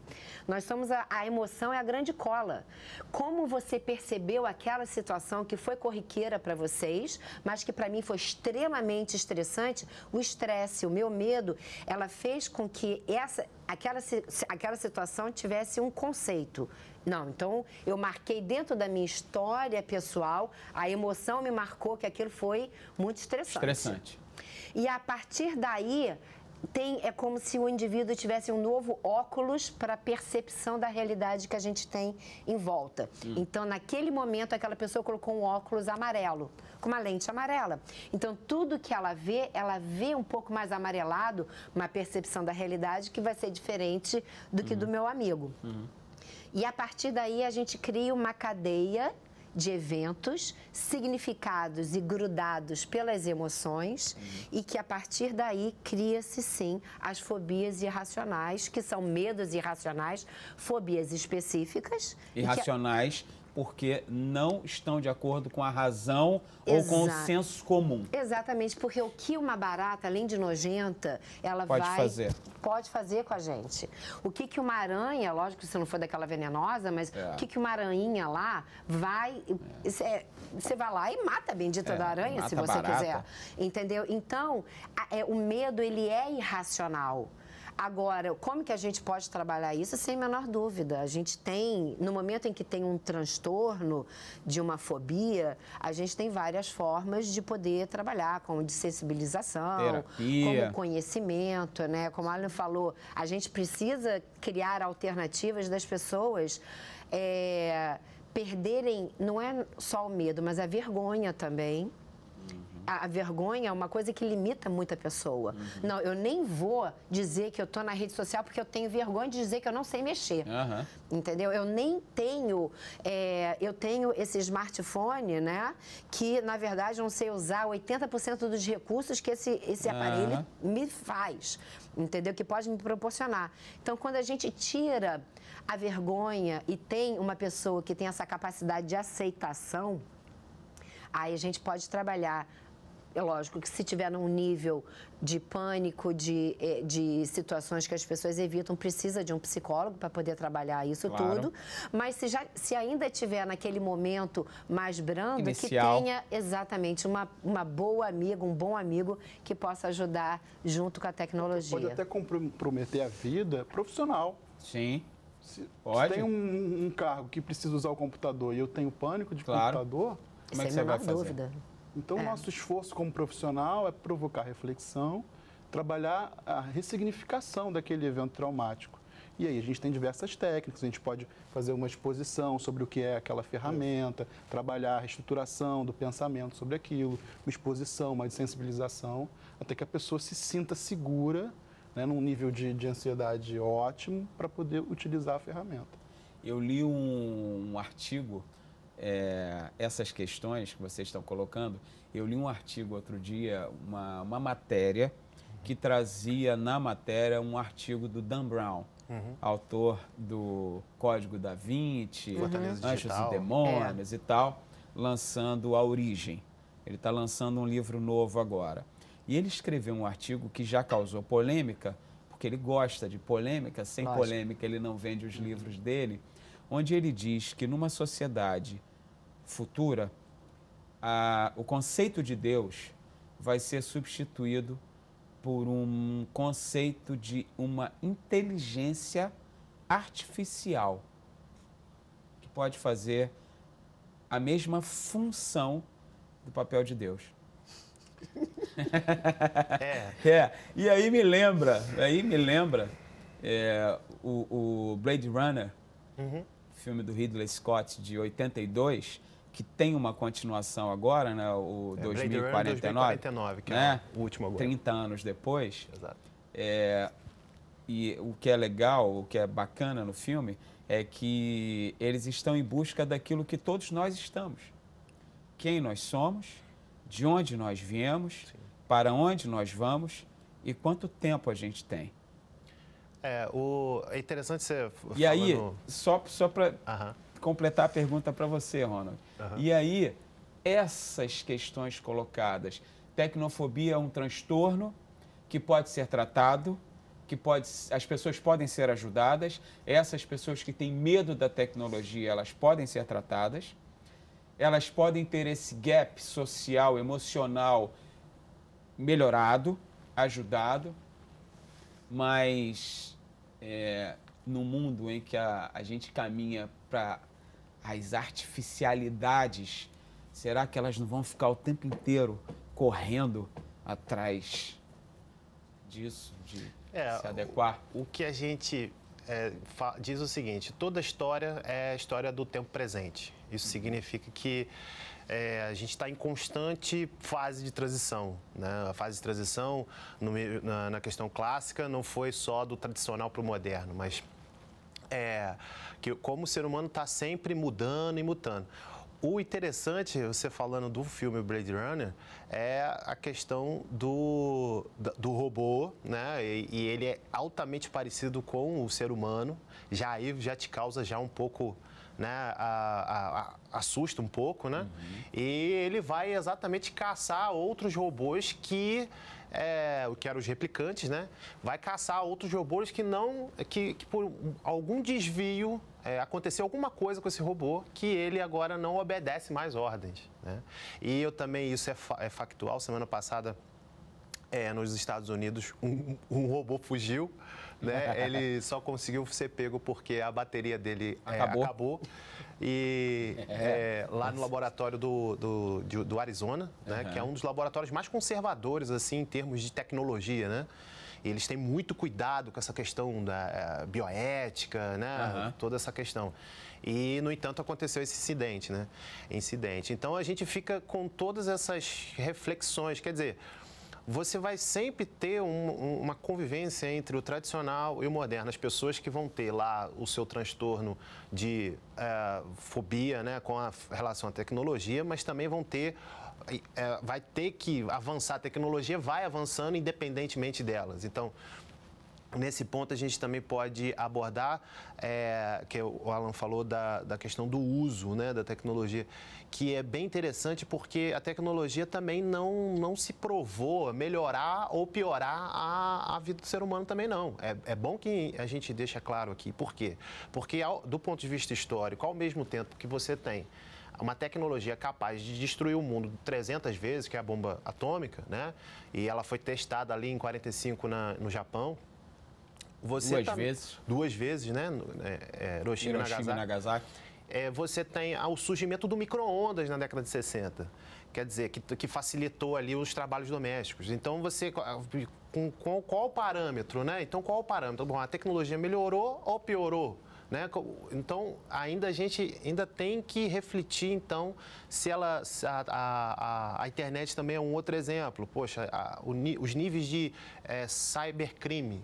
[SPEAKER 4] Nós somos... A, a emoção é a grande cola. Como você percebeu aquela situação que foi corriqueira para vocês, mas que para para mim foi extremamente estressante, o estresse, o meu medo, ela fez com que essa, aquela, aquela situação tivesse um conceito. Não, então eu marquei dentro da minha história pessoal, a emoção me marcou que aquilo foi muito estressante. Estressante. E a partir daí, tem é como se o indivíduo tivesse um novo óculos para a percepção da realidade que a gente tem em volta. Hum. Então, naquele momento, aquela pessoa colocou um óculos amarelo, com uma lente amarela. Então, tudo que ela vê, ela vê um pouco mais amarelado, uma percepção da realidade que vai ser diferente do que hum. do meu amigo. Hum. E a partir daí a gente cria uma cadeia de eventos significados e grudados pelas emoções uhum. e que a partir daí cria-se sim as fobias irracionais, que são medos irracionais, fobias específicas.
[SPEAKER 1] Irracionais porque não estão de acordo com a razão Exato. ou com o senso comum.
[SPEAKER 4] Exatamente, porque o que uma barata, além de nojenta, ela pode vai... Fazer. Pode fazer com a gente. O que, que uma aranha, lógico que se não for daquela venenosa, mas é. o que, que uma aranhinha lá vai... É, você é. vai lá e mata a bendita é, da aranha, se você barata. quiser. Entendeu? Então, a, é, o medo, ele é irracional. Agora, como que a gente pode trabalhar isso? Sem a menor dúvida. A gente tem, no momento em que tem um transtorno de uma fobia, a gente tem várias formas de poder trabalhar, como de sensibilização, Terapia. como conhecimento, né? Como a Alan falou, a gente precisa criar alternativas das pessoas. É, perderem não é só o medo, mas a vergonha também a vergonha é uma coisa que limita muita pessoa. Uhum. Não, eu nem vou dizer que eu tô na rede social porque eu tenho vergonha de dizer que eu não sei mexer. Uhum. Entendeu? Eu nem tenho. É, eu tenho esse smartphone, né? Que, na verdade, não sei usar 80% dos recursos que esse, esse aparelho me faz. Entendeu? Que pode me proporcionar. Então, quando a gente tira a vergonha e tem uma pessoa que tem essa capacidade de aceitação, aí a gente pode trabalhar é lógico que se tiver num nível de pânico, de, eh, de situações que as pessoas evitam, precisa de um psicólogo para poder trabalhar isso claro. tudo. Mas se, já, se ainda tiver naquele momento mais brando, Inicial. que tenha exatamente uma, uma boa amiga, um bom amigo que possa ajudar junto com a tecnologia. Pode até
[SPEAKER 3] comprometer a vida profissional. Sim. Se, Pode. se tem um, um, cargo que precisa usar o computador e eu tenho pânico de claro. computador, como é, é que você vai fazer? dúvida. Então, é. nosso esforço como profissional é provocar reflexão, trabalhar a ressignificação daquele evento traumático. E aí a gente tem diversas técnicas, a gente pode fazer uma exposição sobre o que é aquela ferramenta, trabalhar a reestruturação do pensamento sobre aquilo, uma exposição, uma sensibilização, até que a pessoa se sinta segura, né, num nível de, de ansiedade ótimo,
[SPEAKER 1] para poder utilizar a ferramenta. Eu li um, um artigo é, essas questões que vocês estão colocando. Eu li um artigo outro dia, uma, uma matéria, que trazia na matéria um artigo do Dan Brown, uhum. autor do Código da Vinci, uhum. Anjos e Demônios é. e tal, lançando A Origem. Ele está lançando um livro novo agora. E ele escreveu um artigo que já causou polêmica, porque ele gosta de polêmica, sem Lógico. polêmica ele não vende os uhum. livros dele, onde ele diz que numa sociedade futura, a, o conceito de Deus vai ser substituído por um conceito de uma inteligência artificial que pode fazer a mesma função do papel de Deus. é. é. E aí me lembra, aí me lembra é, o, o, Blade Runner, uhum. filme do Ridley Scott de 82, que tem uma continuação agora, né, o é, 2049, Runner, 2049 que é né, é o último agora. 30 anos depois. Exato. É, e o que é legal, o que é bacana no filme, é que eles estão em busca daquilo que todos nós estamos. Quem nós somos, de onde nós viemos, Sim. para onde nós vamos e quanto tempo a gente tem. É, o, é interessante você. E aí, no... só, só para completar a pergunta para você, Ronald. Uhum. E aí, essas questões colocadas, tecnofobia é um transtorno que pode ser tratado, que pode, as pessoas podem ser ajudadas, essas pessoas que têm medo da tecnologia, elas podem ser tratadas, elas podem ter esse gap social, emocional melhorado, ajudado, mas é, no mundo em que a, a gente caminha para as artificialidades, será que elas não vão ficar o tempo inteiro correndo atrás disso, de é, se
[SPEAKER 5] adequar? O, o, que a gente é, diz o seguinte: toda história é a história do tempo presente. Isso uhum. significa que é, a gente está em constante fase de transição. Né? A fase de transição, no, na, na, questão clássica, não foi só do tradicional para o moderno, mas é, que como o ser humano está sempre mudando e mutando. O interessante, você falando do filme Blade Runner, é a questão do, do robô, né? E, e ele é altamente parecido com o ser humano. Já aí já te causa já um pouco né, a, a, a, assusta um pouco, né? Uhum. E ele vai exatamente caçar outros robôs que é, que eram os replicantes, né? Vai caçar outros robôs que não, que, que por algum desvio é, aconteceu alguma coisa com esse robô que ele agora não obedece mais ordens, né? E eu também isso é, fa é factual. Semana passada é, nos Estados Unidos um, um robô fugiu né? Ele só conseguiu ser pego porque a bateria dele acabou. É, acabou. E é. é, lá no laboratório do, do, do Arizona, né? Uhum. Que é um dos laboratórios mais conservadores, assim, em termos de tecnologia, né? eles têm muito cuidado com essa questão da é, bioética, né? Uhum. Toda essa questão. E, no entanto, aconteceu esse incidente, né? Incidente. Então, a gente fica com todas essas reflexões. Quer dizer, você vai sempre ter um, uma convivência entre o tradicional e o moderno. As pessoas que vão ter lá o seu transtorno de é, fobia né, com a relação à tecnologia, mas também vão ter é, vai ter que avançar, a tecnologia vai avançando independentemente delas. Então, Nesse ponto, a gente também pode abordar, é, que o Alan falou, da, da questão do uso né, da tecnologia, que é bem interessante porque a tecnologia também não, não se provou melhorar ou piorar a, a vida do ser humano também não. É, é bom que a gente deixa claro aqui. Por quê? Porque, ao, do ponto de vista histórico, ao mesmo tempo que você tem uma tecnologia capaz de destruir o mundo 300 vezes, que é a bomba atômica, né? E ela foi testada ali em 1945 no Japão, você duas tá, vezes. Duas vezes, né? né? É, Hiroshima, Hiroshima e Nagasaki. É, você tem ah, o surgimento do micro-ondas na década de 60, quer dizer, que, que, facilitou ali os trabalhos domésticos. Então, você, ah, com, com qual parâmetro, né? Então, qual o parâmetro? Bom, a tecnologia melhorou ou piorou? Né? Então, ainda a gente ainda tem que refletir, então, se ela se a, a, a, internet também é um outro exemplo. Poxa, a, o, os níveis de é, cybercrime,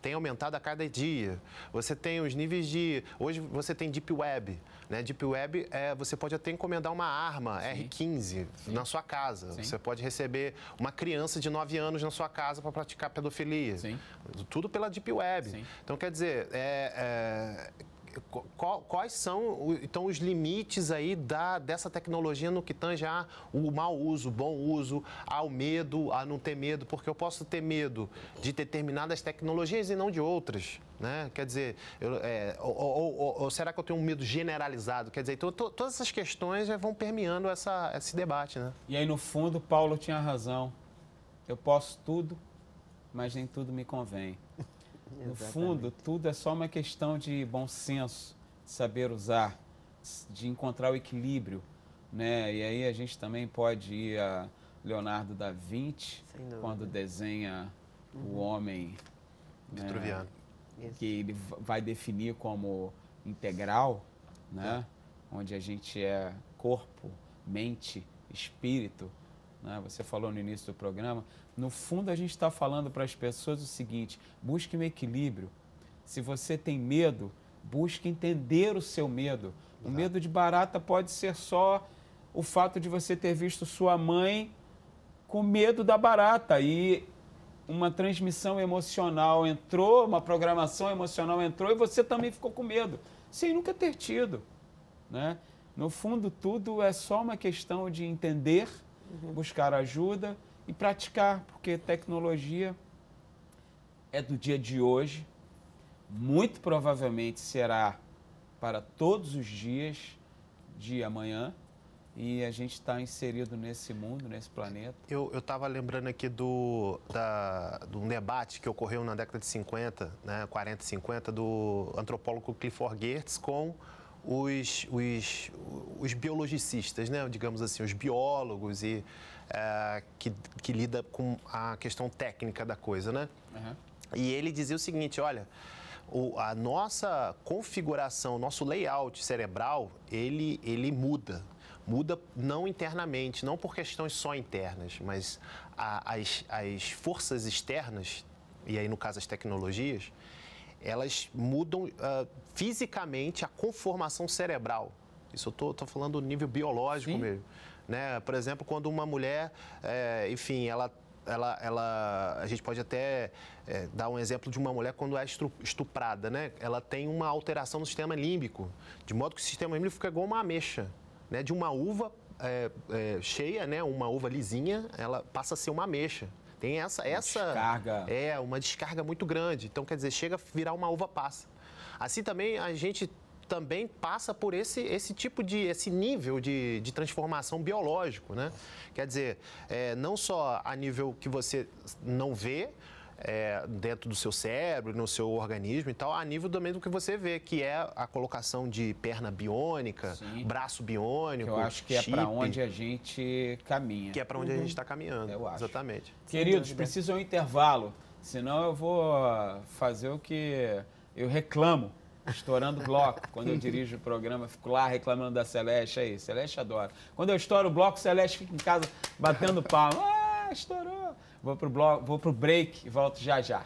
[SPEAKER 5] tem aumentado a cada dia. Você tem os níveis de. Hoje você tem Deep Web. Né? Deep Web, é, você pode até encomendar uma arma Sim. R15 Sim. na sua casa. Sim. Você pode receber uma criança de 9 anos na sua casa para praticar pedofilia. Sim. Tudo pela Deep Web. Sim. Então, quer dizer, é, é quais são então os limites aí da, dessa tecnologia no que tange a o mau uso, bom uso, ao medo, a não ter medo, porque eu posso ter medo de determinadas tecnologias e não de outras, né? Quer dizer, eu, é, ou, ou, ou, será que eu tenho um medo generalizado? Quer dizer, então, to, todas essas questões
[SPEAKER 1] é, vão permeando essa, esse debate, né? E aí no fundo, Paulo tinha razão. Eu posso tudo, mas nem tudo me convém. Exatamente. No fundo, tudo é só uma questão de bom senso, de saber usar, de encontrar o equilíbrio. Né? E aí a gente também pode ir a Leonardo da Vinci, quando desenha uhum. o homem né? vitruviano, né? que ele vai definir como integral, né? Tá. onde a gente é corpo, mente, espírito, né? você falou no início do programa, no fundo a gente está falando para as pessoas o seguinte: busque um equilíbrio. Se você tem medo, busque entender o seu medo. Exato. O medo de barata pode ser só o fato de você ter visto sua mãe com medo da barata e uma transmissão emocional entrou, uma programação emocional entrou e você também ficou com medo, sem nunca ter tido. Né? No fundo, tudo é só uma questão de entender uhum. buscar ajuda e praticar, porque tecnologia é do dia de hoje, muito provavelmente será para todos os dias de amanhã e a gente está inserido nesse mundo, nesse planeta. Eu estava lembrando aqui
[SPEAKER 5] do, da, de um debate que ocorreu na década de 50, né, 40 e 50, do antropólogo Clifford Geertz com os, os, os biologicistas, né? digamos assim, os biólogos e é, que, que lida com a questão técnica da coisa, né? Uhum. E ele dizia o seguinte, olha, o, a nossa configuração, nosso layout cerebral, ele, ele muda. Muda não internamente, não por questões só internas, mas a, as, as forças externas, e aí no caso as tecnologias, elas mudam uh, fisicamente a conformação cerebral. Isso eu estou falando do nível biológico Sim. mesmo. Né? Por exemplo, quando uma mulher, é, enfim, ela ela, ela, a gente pode até é, dar um exemplo de uma mulher quando é estuprada, né? Ela tem uma alteração no sistema límbico, de modo que o sistema límbico fica igual uma ameixa, né? De uma uva é, é, cheia, né? Uma uva lisinha, ela passa a ser uma ameixa. Tem essa. Uma essa descarga. É, uma descarga muito grande. Então, quer dizer, chega a virar uma uva passa. Assim também a gente também passa por esse, esse tipo de esse nível de, de transformação biológico, né? Quer dizer, é, não só a nível que você não vê, é, dentro do seu cérebro, no seu organismo e tal, a nível também do que você vê, que é a colocação de perna biônica, Sim. braço biônico. eu acho que é chip, é para onde a gente caminha. Que é para onde uhum. a gente está caminhando. Eu acho. Exatamente.
[SPEAKER 1] Queridos, precisa um intervalo, senão eu vou fazer o que eu reclamo estourando bloco. Quando eu dirijo o programa, fico lá reclamando da Celeste aí. É Celeste adora. Quando eu estouro o bloco, Celeste fica em casa batendo palma. Ah, estourou! Vou pro, blog, vou pro break e volto já já.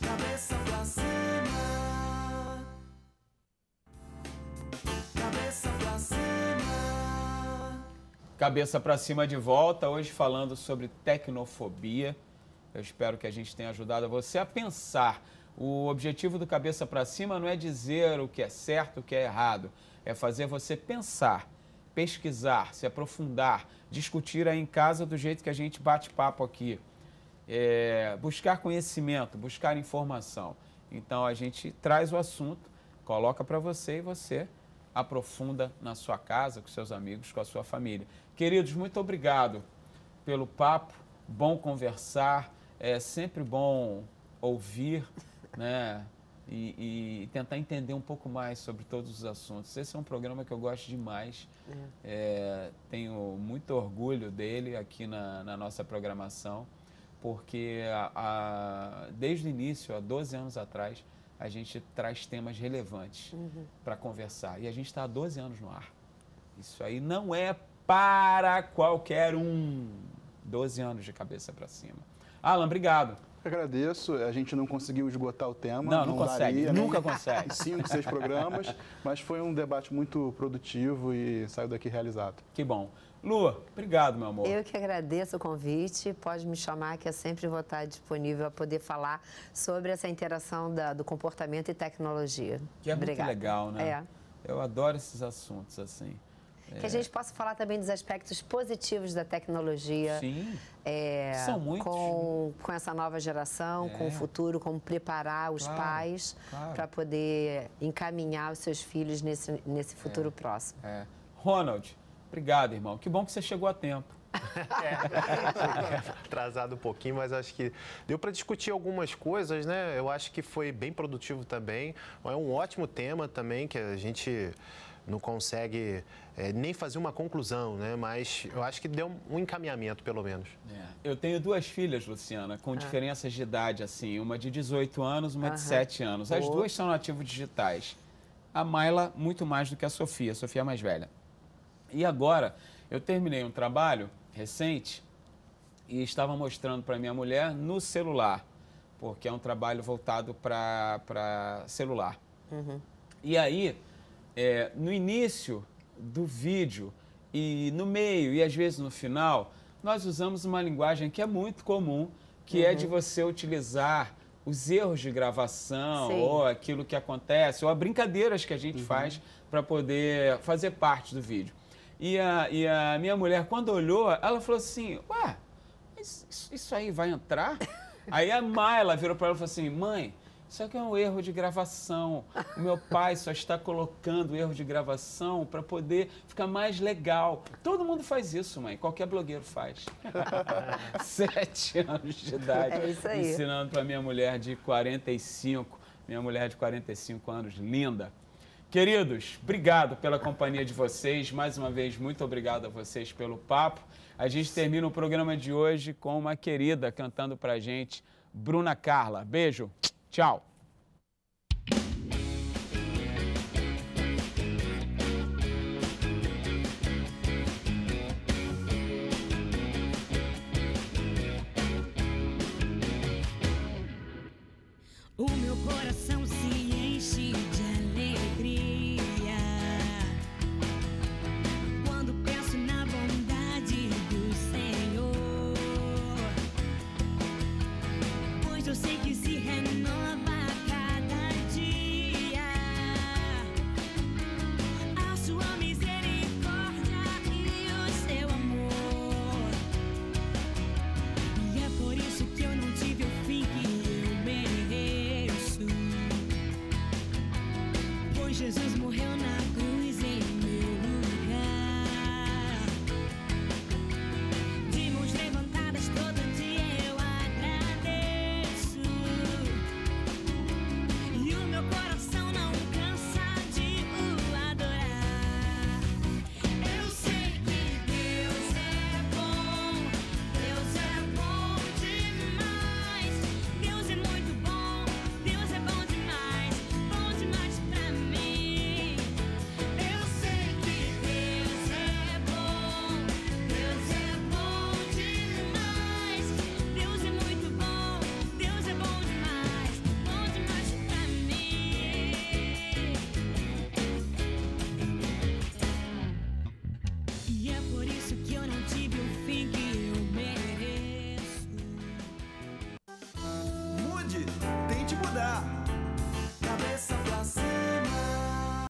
[SPEAKER 1] Cabeça pra
[SPEAKER 3] cima. Cabeça pra cima.
[SPEAKER 1] Cabeça pra cima de volta, hoje falando sobre tecnofobia. Eu espero que a gente tenha ajudado você a pensar. O objetivo do Cabeça para Cima não é dizer o que é certo, o que é errado, é fazer você pensar pesquisar, se aprofundar, discutir aí em casa do jeito que a gente bate papo aqui. É, buscar conhecimento, buscar informação. Então a gente traz o assunto, coloca para você e você aprofunda na sua casa, com seus amigos, com a sua família. Queridos, muito obrigado pelo papo, bom conversar, é sempre bom ouvir, né? e, e, tentar entender um pouco mais sobre todos os assuntos. Esse é um programa que eu gosto demais, é. É, tenho muito orgulho dele aqui na, na nossa programação, porque a, a, desde o início, há 12 anos atrás, a gente traz temas relevantes uhum. para conversar. E a gente está há 12 anos no ar. Isso aí não é para qualquer um. 12 anos de cabeça para cima. Alan, obrigado que agradeço. A gente não conseguiu esgotar o tema. Não, não, não consegue. Daria, nunca nem, consegue. Cinco, seis
[SPEAKER 3] programas, mas foi um debate muito produtivo e saiu daqui realizado. Que bom. Lua, obrigado, meu amor. Eu
[SPEAKER 4] que agradeço o convite. Pode me chamar, que eu sempre vou estar disponível a poder falar sobre essa interação da, do comportamento e tecnologia. Que é Obrigada. muito legal, né? É.
[SPEAKER 1] Eu adoro esses assuntos, assim. É. Que a é. gente
[SPEAKER 4] possa falar também dos aspectos positivos da tecnologia. Sim. É, São muitos. Com, com essa nova geração, é. com o é. futuro, como preparar os claro, pais claro. para poder encaminhar os seus filhos nesse, nesse futuro é, próximo.
[SPEAKER 5] Ronald, obrigado, irmão. Que bom que você chegou a tempo. É, atrasado um pouquinho, mas acho que deu para discutir algumas coisas, né? Eu acho que foi bem produtivo também. É um ótimo tema também que a gente não consegue é, nem fazer uma conclusão, né? Mas eu acho que deu um encaminhamento, pelo menos.
[SPEAKER 1] É. Eu tenho duas filhas, Luciana, com ah. diferenças de idade, assim, uma de 18 anos, uma Aham. de 7 anos. As duas são nativos digitais. A Mayla, muito mais do que a Sofia, a Sofia é mais velha. E agora, eu terminei um trabalho recente e estava mostrando para minha mulher no celular, porque é um trabalho voltado para celular. Uhum. E aí, é, no início, do vídeo e no meio e às vezes no final, nós usamos uma linguagem que é muito comum, que uhum. é de uhum. você utilizar os erros de gravação Sim. ou aquilo que acontece ou as brincadeiras que a gente uhum. faz para poder fazer parte do vídeo. E a, e a minha mulher, quando olhou, ela falou assim: Ué, isso, isso aí vai entrar? aí a ela virou para ela e falou assim: Mãe só que é um erro de gravação. O meu pai só está colocando erro de gravação para poder ficar mais legal. Todo mundo faz isso, mãe. Qualquer blogueiro faz. Sete anos de idade. É isso aí. Ensinando para minha mulher de 45. Minha mulher de 45 anos, linda. Queridos, obrigado pela companhia de vocês. Mais uma vez, muito obrigado a vocês pelo papo. A gente termina o programa de hoje com uma querida cantando para gente, Bruna Carla. Beijo. Tchau. O meu coração